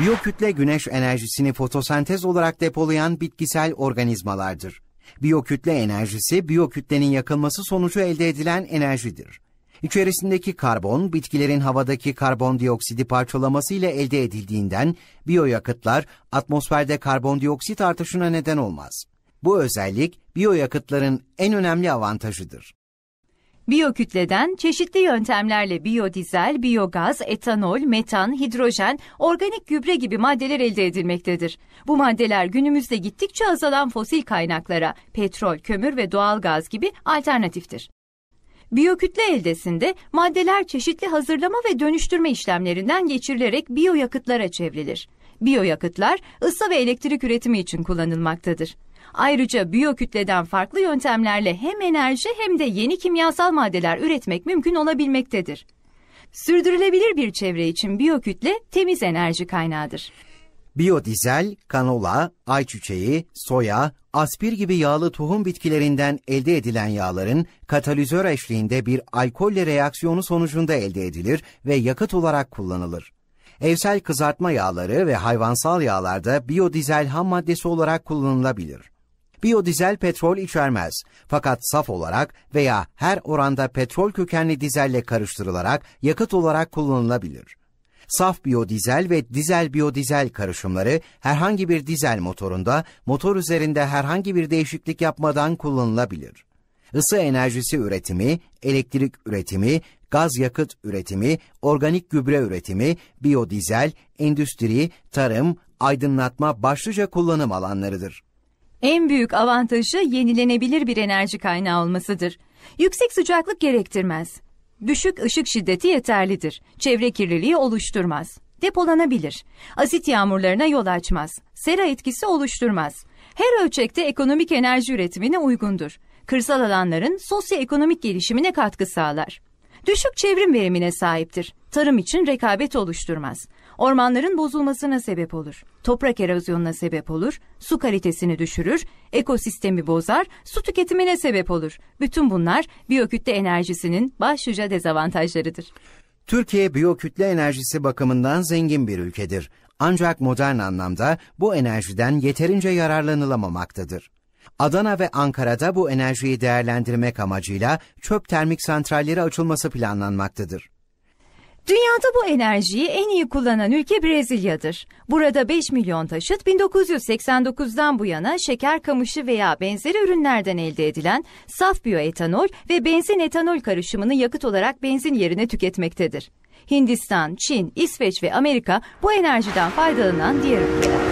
Biyokütle güneş enerjisini fotosentez olarak depolayan bitkisel organizmalardır. Biyokütle enerjisi biyokütlenin yakılması sonucu elde edilen enerjidir. İçerisindeki karbon bitkilerin havadaki karbondioksidi parçalaması ile elde edildiğinden biyoyakıtlar atmosferde karbondioksit artışına neden olmaz. Bu özellik biyoyakıtların en önemli avantajıdır. Biyokütleden çeşitli yöntemlerle biyodizel, biyogaz, etanol, metan, hidrojen, organik gübre gibi maddeler elde edilmektedir. Bu maddeler günümüzde gittikçe azalan fosil kaynaklara, petrol, kömür ve doğalgaz gibi alternatiftir. Biyokütle eldesinde maddeler çeşitli hazırlama ve dönüştürme işlemlerinden geçirilerek biyoyakıtlara çevrilir. Biyoyakıtlar ısı ve elektrik üretimi için kullanılmaktadır. Ayrıca biyokütleden farklı yöntemlerle hem enerji hem de yeni kimyasal maddeler üretmek mümkün olabilmektedir. Sürdürülebilir bir çevre için biyokütle temiz enerji kaynağıdır. Biyodizel, kanola, ayçiçeği, soya, aspir gibi yağlı tohum bitkilerinden elde edilen yağların katalizör eşliğinde bir alkolle reaksiyonu sonucunda elde edilir ve yakıt olarak kullanılır. Evsel kızartma yağları ve hayvansal yağlarda biyodizel ham maddesi olarak kullanılabilir. Biyodizel petrol içermez fakat saf olarak veya her oranda petrol kökenli dizelle karıştırılarak yakıt olarak kullanılabilir. Saf biyodizel ve dizel biyodizel karışımları herhangi bir dizel motorunda motor üzerinde herhangi bir değişiklik yapmadan kullanılabilir. Isı enerjisi üretimi, elektrik üretimi, gaz yakıt üretimi, organik gübre üretimi, biyodizel, endüstri, tarım, aydınlatma başlıca kullanım alanlarıdır. En büyük avantajı yenilenebilir bir enerji kaynağı olmasıdır. Yüksek sıcaklık gerektirmez. Düşük ışık şiddeti yeterlidir. Çevre kirliliği oluşturmaz. Depolanabilir. Asit yağmurlarına yol açmaz. Sera etkisi oluşturmaz. Her ölçekte ekonomik enerji üretimine uygundur. Kırsal alanların sosyoekonomik gelişimine katkı sağlar. Düşük çevrim verimine sahiptir tarım için rekabet oluşturmaz. Ormanların bozulmasına sebep olur. Toprak erozyonuna sebep olur, su kalitesini düşürür, ekosistemi bozar, su tüketimine sebep olur. Bütün bunlar biyokütle enerjisinin başlıca dezavantajlarıdır. Türkiye biyokütle enerjisi bakımından zengin bir ülkedir. Ancak modern anlamda bu enerjiden yeterince yararlanılamamaktadır. Adana ve Ankara'da bu enerjiyi değerlendirmek amacıyla çöp termik santralleri açılması planlanmaktadır. Dünyada bu enerjiyi en iyi kullanan ülke Brezilya'dır. Burada 5 milyon taşıt 1989'dan bu yana şeker kamışı veya benzeri ürünlerden elde edilen saf biyoetanol ve benzin etanol karışımını yakıt olarak benzin yerine tüketmektedir. Hindistan, Çin, İsveç ve Amerika bu enerjiden faydalanan diğer ülkeler.